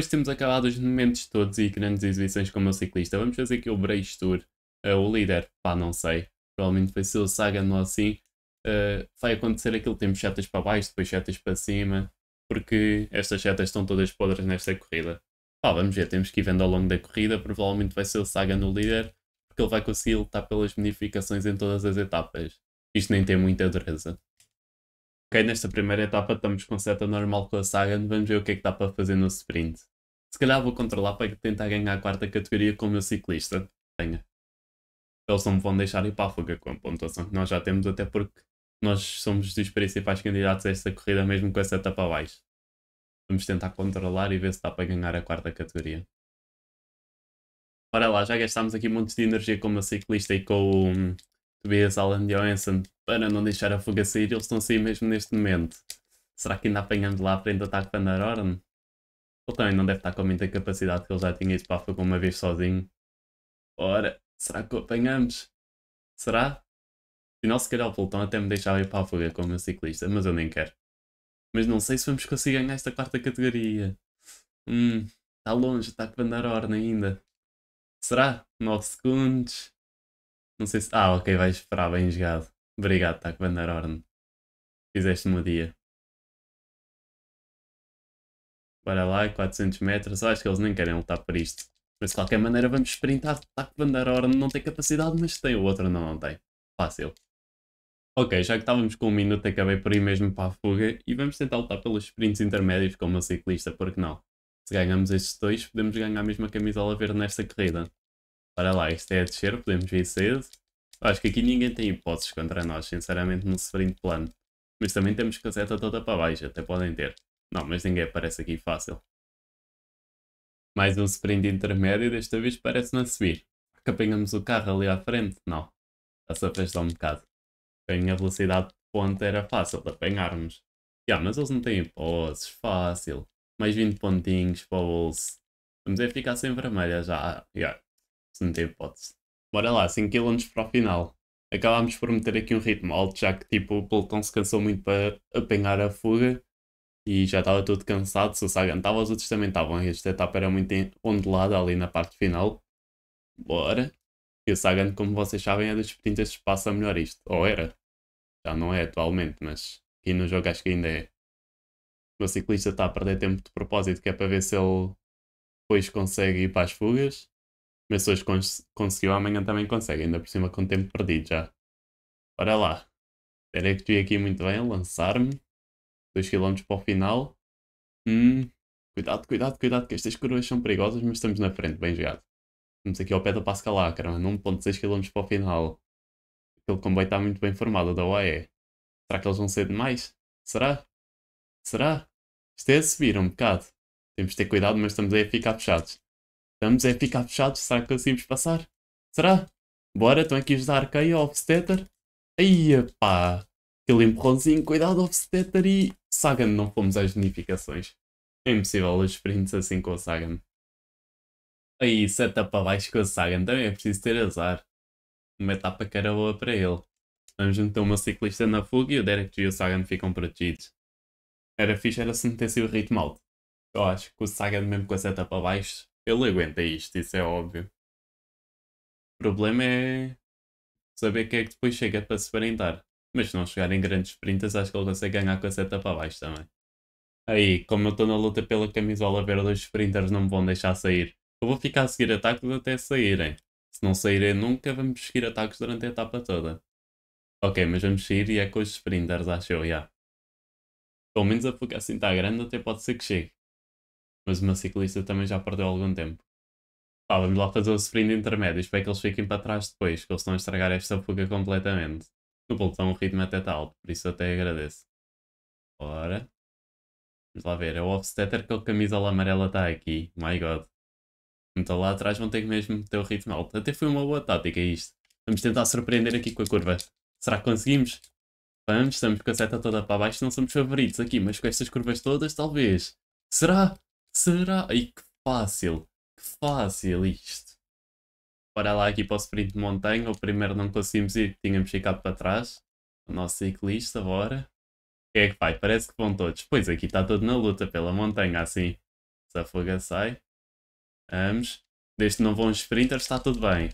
Depois temos acabado os momentos todos e grandes exibições como o ciclista, vamos fazer aqui o break Tour. Uh, o líder, pá, não sei. Provavelmente vai ser o Sagan ou assim. Uh, vai acontecer aquilo, temos setas para baixo, depois setas para cima, porque estas setas estão todas podres nesta corrida. Pá, vamos ver, temos que ir vendo ao longo da corrida, provavelmente vai ser o Saga no líder, porque ele vai conseguir lutar pelas modificações em todas as etapas. Isto nem tem muita dureza. Ok, nesta primeira etapa estamos com seta normal com a Sagan, vamos ver o que é que dá para fazer no sprint. Se calhar vou controlar para tentar ganhar a quarta categoria com o meu ciclista. Tenha. Eles não me vão deixar ir para a fuga com a pontuação que nós já temos, até porque nós somos dos principais candidatos a esta corrida, mesmo com essa etapa abaixo. Vamos tentar controlar e ver se dá para ganhar a quarta categoria. Ora lá, já gastámos aqui um monte de energia com o ciclista e com o hum, Tobias Alan Johansson para não deixar a fuga sair. Eles estão a sair mesmo neste momento. Será que ainda apanhamos lá para frente estar Taco Van der ele também não deve estar com muita capacidade, que ele já tinha isso para a uma vez sozinho. Ora, será que o apanhamos? Será? Afinal, se calhar o pelotão até me deixava ir para a fuga como meu ciclista, mas eu nem quero. Mas não sei se vamos conseguir ganhar esta quarta categoria. Hum, está longe, está que andar a ordem ainda. Será? 9 segundos. Não sei se. Ah, ok, vais esperar, bem jogado. Obrigado, Taco tá Van der Orden. Fizeste-me o dia. Para lá, 400 metros. Acho que eles nem querem lutar por isto. Mas de qualquer maneira vamos sprintar. Taco Van Der Orden não tem capacidade, mas tem o outro não, não tem. Fácil. Ok, já que estávamos com um minuto, acabei por ir mesmo para a fuga e vamos tentar lutar pelos sprints intermédios como um ciclista, porque não? Se ganhamos estes dois, podemos ganhar a mesma camisola verde nesta corrida. Para lá, isto é a descer, podemos vir cedo. Acho que aqui ninguém tem hipóteses contra nós, sinceramente, no sprint plano. Mas também temos caseta toda para baixo, até podem ter. Não, mas ninguém aparece aqui fácil. Mais um sprint intermédio e desta vez parece-me a subir. Que apanhamos o carro ali à frente? Não. Essa fez um bocado. A velocidade de ponta era fácil de apanharmos. Yeah, mas eles não têm hipóteses, fácil. Mais 20 pontinhos para o bolso. Vamos é ficar sem vermelha já. Yeah. Se não tem hipótese. Bora lá, 5km para o final. Acabámos por meter aqui um ritmo alto, já que tipo, o pelotão se cansou muito para apanhar a fuga e já estava tudo cansado. Se o Sagan estava, os outros também estavam. Esta etapa era muito ondulada ali na parte final. Bora! E o Sagan, como vocês sabem, é dos sprinters que passa melhor isto. Ou era. Já não é atualmente, mas aqui no jogo acho que ainda é. O ciclista está a perder tempo de propósito, que é para ver se ele depois consegue ir para as fugas. Mas hoje cons conseguiu, amanhã também consegue, ainda por cima com tempo perdido já. Bora lá. Terei é que ir aqui muito bem, lançar-me. 2km para o final. Hum, cuidado, cuidado, cuidado, que estas curvas são perigosas, mas estamos na frente, bem jogado. Estamos aqui ao pé da Pascal Acra, 1.6km para o final. Aquele comboio está muito bem formado da UAE. Será que eles vão ser demais? Será? Será? Isto é a subir um bocado. Temos de ter cuidado, mas estamos aí a ficar fechados. Estamos aí a ficar fechados, será que conseguimos passar? Será? Bora, estão aqui os da Arkeia, Offstetter. Aí, pá! Aquele empurrãozinho, cuidado, obstetra e Sagan não fomos às unificações. É impossível os sprints assim com o Sagan. Aí, seta para baixo com o Sagan, também é preciso ter azar. Uma etapa que era boa para ele. Vamos meter uma ciclista na fuga e o Derek e o Sagan ficam protegidos. Era fixe era se não ter sido ritmo alto. Eu acho que o Sagan, mesmo com a seta para baixo, ele aguenta isto, isso é óbvio. O problema é saber quem é que depois chega para se brindar. Mas se não chegar em grandes sprintas, acho que ele consegue ganhar com a seta para baixo também. Aí, como eu estou na luta pela camisola verde, os sprinters não me vão deixar sair. Eu vou ficar a seguir ataques até saírem. Se não saírem nunca, vamos seguir ataques durante a etapa toda. Ok, mas vamos sair e é com os sprinters, acho eu, já. Yeah. Pelo menos a fuga assim está grande, até pode ser que chegue. Mas uma ciclista também já perdeu algum tempo. Ah, vamos lá fazer o sprint intermédio, espero que eles fiquem para trás depois, que eles estão a estragar esta fuga completamente no pelotão o ritmo até está alto, por isso até agradeço. Ora. Vamos lá ver, é o offsetter que a camisola amarela está aqui. My God. Então lá atrás vão ter que mesmo ter o ritmo alto. Até foi uma boa tática isto. Vamos tentar surpreender aqui com a curva. Será que conseguimos? Vamos, estamos com a seta toda para baixo, não somos favoritos aqui, mas com estas curvas todas, talvez. Será? Será? Ai, que fácil. Que fácil isto para lá aqui para o sprint de montanha. O primeiro não conseguimos ir, tínhamos ficado para trás. O nosso ciclista, bora. que é que vai? Parece que vão todos. Pois aqui está todo na luta pela montanha, assim. Se a fuga sai. Vamos. Desde que não vão sprinters, está tudo bem.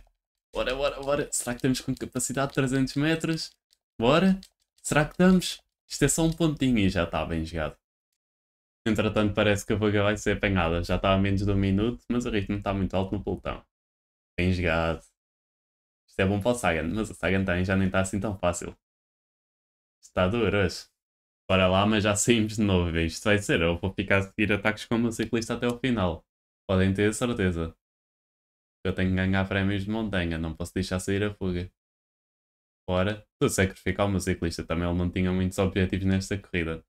Bora, bora, bora. Será que temos com capacidade de 300 metros? Bora. Será que estamos? Isto é só um pontinho e já está bem jogado. Entretanto, parece que a fuga vai ser apanhada. Já está a menos de um minuto, mas o ritmo está muito alto no pelotão. Bem jogado. Isto é bom para o Sagan, mas o Sagan também já nem está assim tão fácil. Está duro hoje. Bora lá, mas já saímos de novo. Isto vai ser, eu vou ficar a seguir ataques com o meu ciclista até o final. Podem ter certeza. Eu tenho que ganhar prémios de montanha, não posso deixar sair a fuga. Bora, estou a sacrificar o meu ciclista, também ele não tinha muitos objetivos nesta corrida.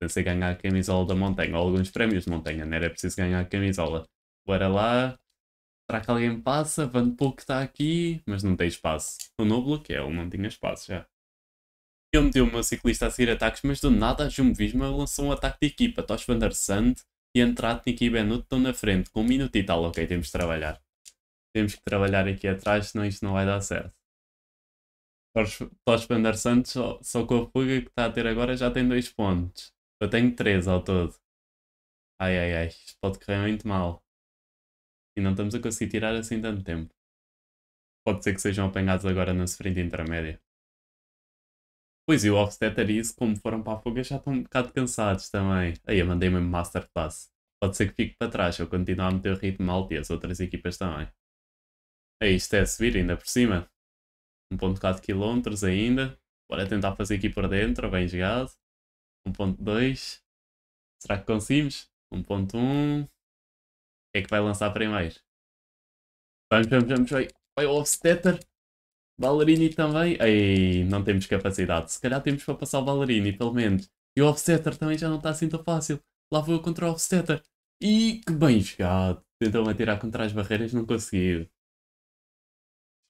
Pensei ganhar a camisola da montanha, ou alguns prémios de montanha, não era preciso ganhar a camisola. Bora lá, Será que alguém passa? Van pouco está aqui, mas não tem espaço. O Noblock é, ele não tinha espaço já. Eu meti o meu ciclista a seguir ataques, mas do nada a Jumbo Visma lançou um ataque de equipa. Tosh van der Sand e Entratnik e Benuto estão na frente, com um minuto e tal. Ok, temos que trabalhar. Temos que trabalhar aqui atrás, senão isto não vai dar certo. Tosh van der Sand, só, só com a fuga que está a ter agora, já tem dois pontos. Eu tenho três ao todo. Ai ai ai, isto pode correr muito mal e não estamos a conseguir tirar assim tanto tempo. Pode ser que sejam apanhados agora na frente intermédia. Pois e o Offsetter e isso, como foram para a fuga já estão um bocado cansados também. Aí eu mandei mesmo Masterclass. Pode ser que fique para trás, eu continuar a meter o ritmo alto e as outras equipas também. aí isto é subir ainda por cima. 1.4 km ainda. Bora tentar fazer aqui por dentro, bem jogado. 1.2. Será que conseguimos? 1.1 é que vai lançar primeiro? Vamos, vamos, vamos, vai. Vai o Offstetter. Ballerini também. Ei, não temos capacidade. Se calhar temos para passar o Ballerini, pelo menos. E o Offsetter também já não está assim tão fácil. Lá vou eu contra o Offsetter. E que bem jogado. Tentou-me atirar contra as barreiras, não conseguiu.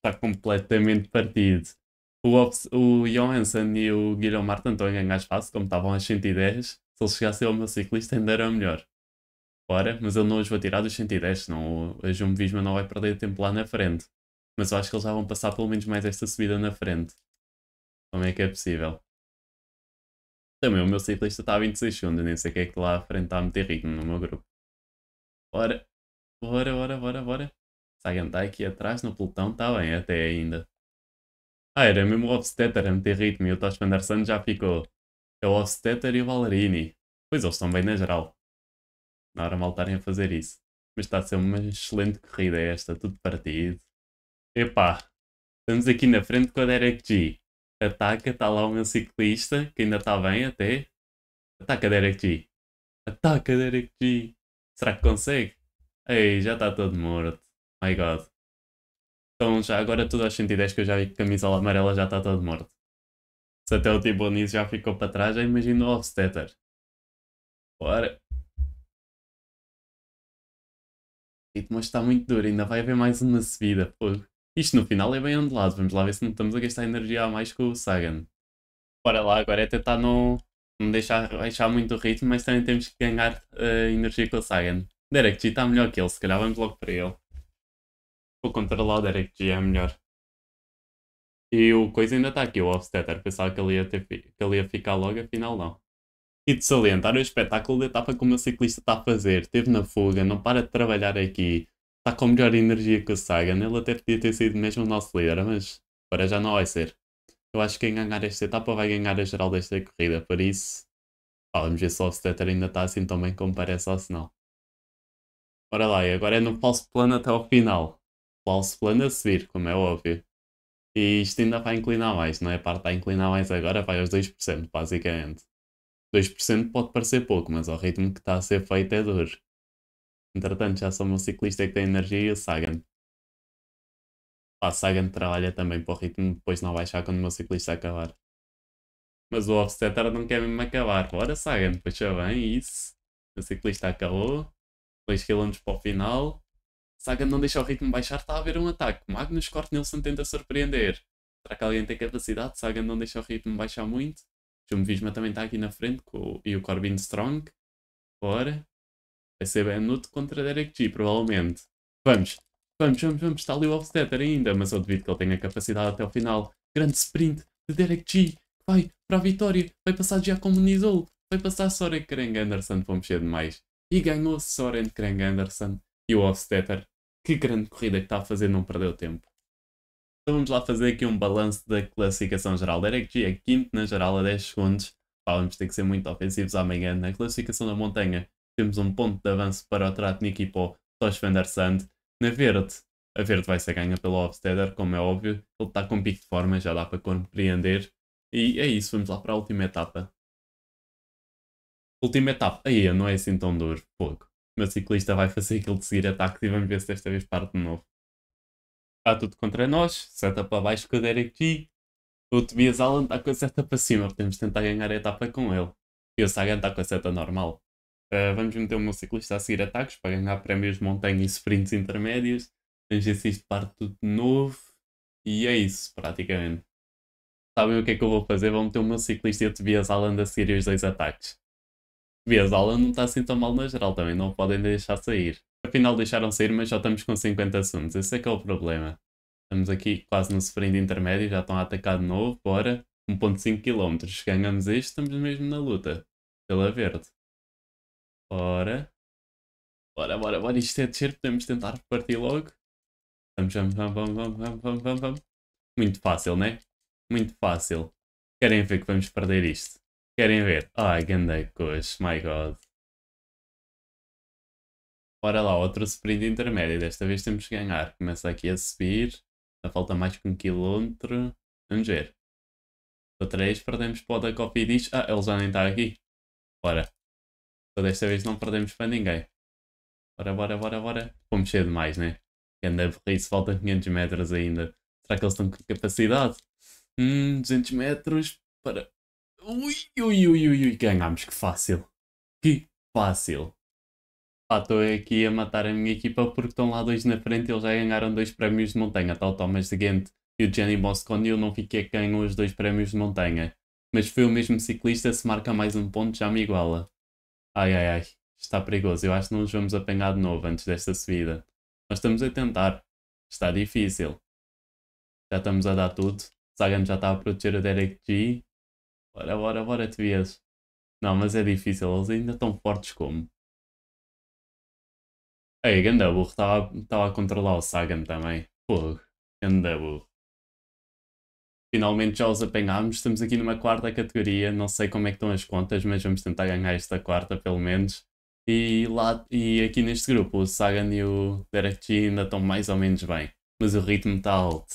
Está completamente partido. O, o Johansson e o Guilherme Martin estão a ganhar espaço, como estavam às 110. Se eles chegassem ao meu ciclista, ainda era melhor fora, mas eu não os vou tirar dos 110, senão a Jumbo Visma não vai perder tempo lá na frente. Mas eu acho que eles já vão passar pelo menos mais esta subida na frente. Como é que é possível? Também o meu ciclista está a 26 segundos, nem sei o que é que lá à frente está a meter ritmo no meu grupo. Bora, bora, bora, bora, bora. Sagan está aqui atrás no pelotão, está bem até ainda. Ah, era mesmo o Obstetter a meter ritmo e o Tosh Van já ficou. É o Obstetter e o Valerini. Pois eles estão bem na geral na hora mal estarem a fazer isso. Mas está a ser uma excelente corrida é esta, tudo partido. Epá, estamos aqui na frente com a Derek G. Ataca, está lá o meu ciclista, que ainda está bem até. Ataca Derek G. Ataca Derek G. Será que consegue? Ei, já está todo morto. My God. Então já agora tudo aos 110 que eu já vi que a camisola amarela já está todo morto. Se até o Tibonis já ficou para trás, já imagino o Hofstetter. Bora. Tipo, mas está muito duro, ainda vai haver mais uma subida. Pô. Isto no final é bem ondulado, vamos lá ver se não estamos a gastar energia a mais com o Sagan. Bora lá, agora é tentar não, não deixar, deixar muito o ritmo, mas também temos que ganhar uh, energia com o Sagan. Derek G está melhor que ele, se calhar vamos logo para ele. Vou controlar o Derek G, é melhor. E o coisa ainda está aqui, o Offsetter. Pensava que ele, ia ter, que ele ia ficar logo, afinal não e de salientar o espetáculo da etapa que o meu ciclista está a fazer. Esteve na fuga, não para de trabalhar aqui, está com melhor energia que o Sagan. Ele até podia ter sido mesmo o nosso líder, mas para já não vai ser. Eu acho que quem ganhar esta etapa vai ganhar a geral desta corrida, por isso pá, vamos ver se o Stetter ainda está assim tão bem como parece ou se não. Bora lá, e agora é no falso plano até ao final. Falso plano a subir, como é óbvio. E isto ainda vai inclinar mais, não é? A parte a inclinar mais agora vai aos 2%, basicamente. 2% pode parecer pouco, mas ao ritmo que está a ser feito é dor. Entretanto, já só o meu ciclista é que tem energia e o Sagan. A Sagan trabalha também para o ritmo depois não baixar quando o meu ciclista acabar. Mas o offsetter não quer mesmo acabar. Bora, Sagan, puxa bem, isso. O ciclista acabou. 2 km para o final. Sagan não deixa o ritmo baixar, está a haver um ataque. Magnus Cornelson tenta surpreender. Será que alguém tem capacidade? Sagan não deixa o ritmo baixar muito. Jumbo Visma também está aqui na frente com, e o Corbin Strong. Bora. Vai ser Ben Nuto contra Derek G, provavelmente. Vamos, vamos, vamos, vamos. Está ali o Offsetter ainda, mas eu duvido que ele tenha capacidade até o final. Grande sprint de Derek G. Vai para a vitória. Vai passar já como Nizol. Vai passar Soren Kreng Anderson. Vamos ser demais. E ganhou Soren Kreng Anderson e o Offsetter. Que grande corrida que está a fazer, não perdeu tempo. Então vamos lá fazer aqui um balanço da classificação geral. Derek G é quinto na geral a 10 segundos. Pá, vamos ter que ser muito ofensivos amanhã. Na classificação da montanha temos um ponto de avanço para o Tratnik e para o Tosh van der Sand. Na verde, a verde vai ser ganha pelo Hofstadter, como é óbvio. Ele está com pico de forma, já dá para compreender. E é isso, vamos lá para a última etapa. Última etapa, aí não é assim tão duro, pouco. O meu ciclista vai fazer aquilo de seguir ataque e vamos ver se desta vez parte de novo está tudo contra nós, seta para baixo, cadeira aqui. O Tobias Allen está com a seta para cima, podemos tentar ganhar a etapa com ele. E o Sagan está com a seta normal. Uh, vamos meter o meu ciclista a seguir ataques para ganhar prémios de montanha e sprints intermédios. se isto parte tudo de novo. E é isso, praticamente. Sabem o que é que eu vou fazer? Vou meter o meu ciclista e o Tobias Allen a seguir os dois ataques. Tobias Allen não está assim tão mal na geral também, não podem deixar sair. Afinal deixaram sair, mas já estamos com 50 assuntos. Esse é que é o problema. Estamos aqui quase no sprint intermédio, já estão a atacar de novo, bora. 1.5 km. Ganhamos isto, estamos mesmo na luta. Pela verde. Bora. Bora, bora, bora. Isto é descer, podemos tentar partir logo. Vamos, vamos, vamos, vamos, vamos, vamos, vamos, vamos. Muito fácil, né? Muito fácil. Querem ver que vamos perder isto? Querem ver? Ai, ganda coxa, my god. Ora lá, outro sprint intermédio. Desta vez temos que ganhar. Começa aqui a subir. Ainda falta mais que um quilômetro. Vamos ver. Para vez perdemos para o da Copa e diz... Ah, ele já nem está aqui. Bora. Então desta vez não perdemos para ninguém. Bora, bora, bora, bora. Fomos cedo demais, né? Ganda burrice, Falta 500 metros ainda. Será que eles estão com capacidade? Hum, 200 metros para... Ui, ui, ui, ui, ui. Ganhámos, que fácil. Que fácil pá, estou aqui a matar a minha equipa porque estão lá dois na frente e eles já ganharam dois prémios de montanha, tal Thomas de Ghent e o Jenny Mosconi, eu não fiquei que ganhou os dois prémios de montanha. Mas foi o mesmo ciclista, se marca mais um ponto já me iguala. Ai ai ai, está perigoso, eu acho que não nos vamos apanhar de novo antes desta subida. Nós estamos a tentar, está difícil. Já estamos a dar tudo, Sagan já está a proteger o Derek G. Bora, bora, bora, Tobias. Não, mas é difícil, eles ainda estão fortes como. Ei, ganda burro, estava a controlar o Sagan também. Pô, ganda burro. Finalmente já os apanhámos, estamos aqui numa quarta categoria, não sei como é que estão as contas, mas vamos tentar ganhar esta quarta pelo menos. E, lá, e aqui neste grupo o Sagan e o Derek G ainda estão mais ou menos bem, mas o ritmo está alto.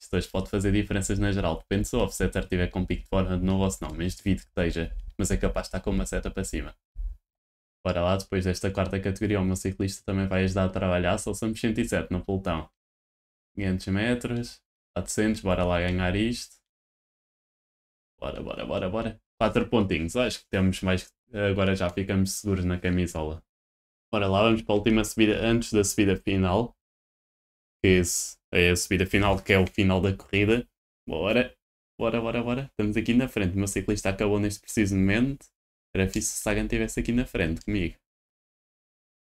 Isto hoje pode fazer diferenças na geral, depende se o offsetter tiver com pique de de novo ou se não, mas devido que esteja, mas é capaz de estar com uma seta para cima. Para lá, depois desta quarta categoria, o meu ciclista também vai ajudar a trabalhar, só somos 107 no pelotão. 500 metros, 400, bora lá ganhar isto. Bora, bora, bora, bora. 4 pontinhos, acho que temos mais. Agora já ficamos seguros na camisola. Bora lá, vamos para a última subida antes da subida final. Que é a subida final, que é o final da corrida. Bora, bora, bora, bora. Estamos aqui na frente. O meu ciclista acabou neste preciso momento. Era fixe se o Sagan estivesse aqui na frente comigo.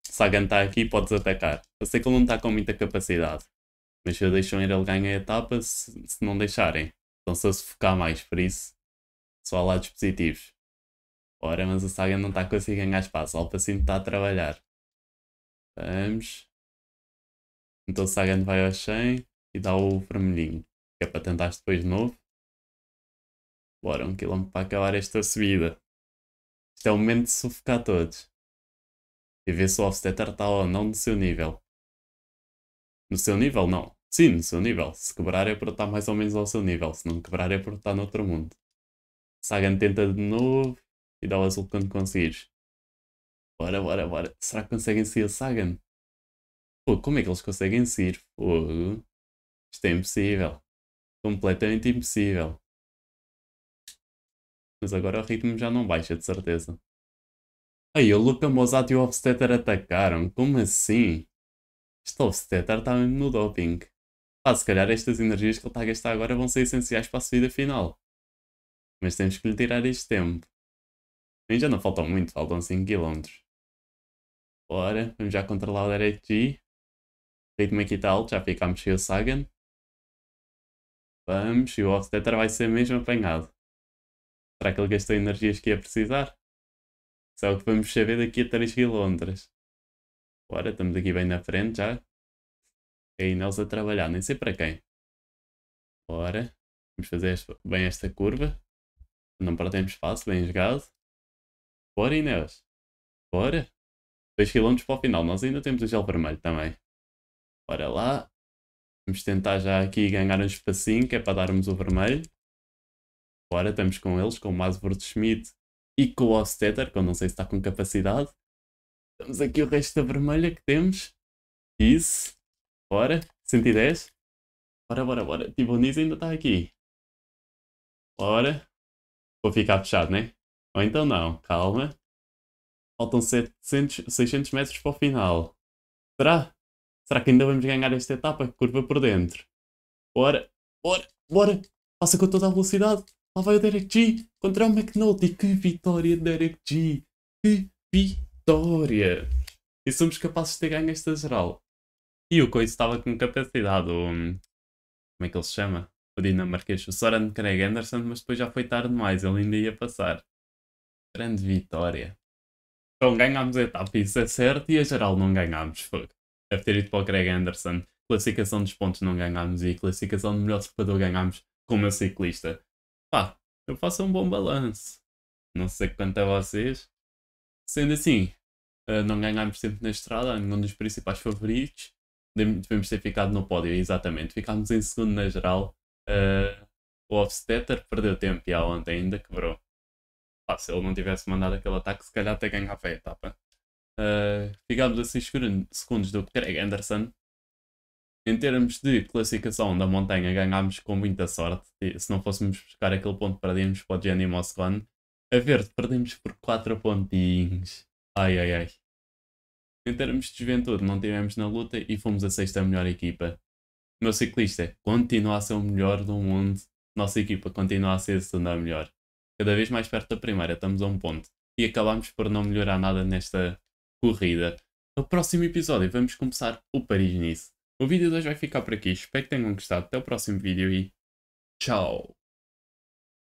Sagan está aqui, podes atacar. Eu sei que ele não está com muita capacidade. Mas se eu deixam ir, ele ganha a etapa se, se não deixarem. Então se eu se focar mais, por isso, só há lados positivos. Ora, mas o Sagan não está a conseguir ganhar espaço. O Alpacino está a trabalhar. Vamos. Então o Sagan vai ao 100 e dá o vermelhinho. Que é para tentar depois de novo. Bora, um quilômetro para acabar esta subida. Isto é o momento de sufocar todos. E ver se o Offsetter está ou não no seu nível. No seu nível, não. Sim, no seu nível. Se quebrar é para estar mais ou menos ao seu nível. Se não quebrar é para estar outro mundo. Sagan tenta de novo e dá o azul quando conseguires. Bora, bora, bora. Será que conseguem seguir o Sagan? Pô, como é que eles conseguem seguir? Fogo. Isto é impossível. Completamente impossível. Mas agora o ritmo já não baixa, de certeza. Aí, o Luca Mozart e o Offsetter atacaram. Como assim? Este Offsetter está mesmo no doping. Pá, se calhar estas energias que ele está a gastar agora vão ser essenciais para a subida final. Mas temos que lhe tirar este tempo. Ainda não faltam muito, faltam 5km. Bora, vamos já controlar o Derek G. ritmo aqui está alto, já ficámos sem o Sagan. Vamos, e o Offsetter vai ser mesmo apanhado. Será que ele gastou energias que ia precisar? Só o que vamos saber daqui a 3 km. Ora, estamos aqui bem na frente já. E nós a trabalhar, nem sei para quem. Ora, vamos fazer bem esta curva. Não perdemos espaço, bem jogado. Bora Inês. Bora. 2 km para o final, nós ainda temos o gel vermelho também. Bora lá. Vamos tentar já aqui ganhar um espacinho, que é para darmos o vermelho agora estamos com eles, com o Masvord Schmidt e com o Ostetter, que eu não sei se está com capacidade. Temos aqui o resto da vermelha que temos. Isso. Bora. 110. Bora, bora, bora. Tibonis ainda está aqui. Bora. Vou ficar fechado, né? Ou então não. Calma. Faltam 700, 600 metros para o final. Será? Será que ainda vamos ganhar esta etapa? Curva por dentro. Bora. Bora. Bora. Passa com toda a velocidade. Lá vai o Derek G contra o McNulty. Que vitória, Derek G! Que vitória! E somos capazes de ter ganho esta geral. E o Coit estava com capacidade, o... Hum, como é que ele se chama? O dinamarquês, o Soren Craig Anderson, mas depois já foi tarde demais, ele ainda ia passar. Grande vitória. Então ganhámos a etapa, isso é certo, e a geral não ganhámos, fogo. Deve ter ido para o Craig Anderson. Classificação dos pontos não ganhámos e classificação do melhor trepador ganhámos com o meu ciclista pá, eu faço um bom balanço. Não sei quanto a vocês. Sendo assim, eh, não ganhámos tempo na estrada, nenhum dos principais favoritos. Devemos ter ficado no pódio, exatamente. Ficámos em segundo na geral. Uh, o Offstetter perdeu tempo e ontem ainda quebrou. Pá, se ele não tivesse mandado aquele ataque, se calhar até ganhava a etapa. Uh, ficámos a assim segundos do Craig Anderson, em termos de classificação da montanha, ganhámos com muita sorte. Se não fôssemos buscar aquele ponto, perdíamos para o Jenny Moscon. A verde, perdemos por 4 pontinhos. Ai, ai, ai. Em termos de juventude, não tivemos na luta e fomos a sexta melhor equipa. O meu ciclista continua a ser o melhor do mundo. Nossa equipa continua a ser a segunda melhor. Cada vez mais perto da primeira, estamos a um ponto. E acabámos por não melhorar nada nesta corrida. No próximo episódio, vamos começar o Paris-Nice. O vídeo de hoje vai ficar por aqui. Espero que tenham gostado. Até o próximo vídeo e tchau!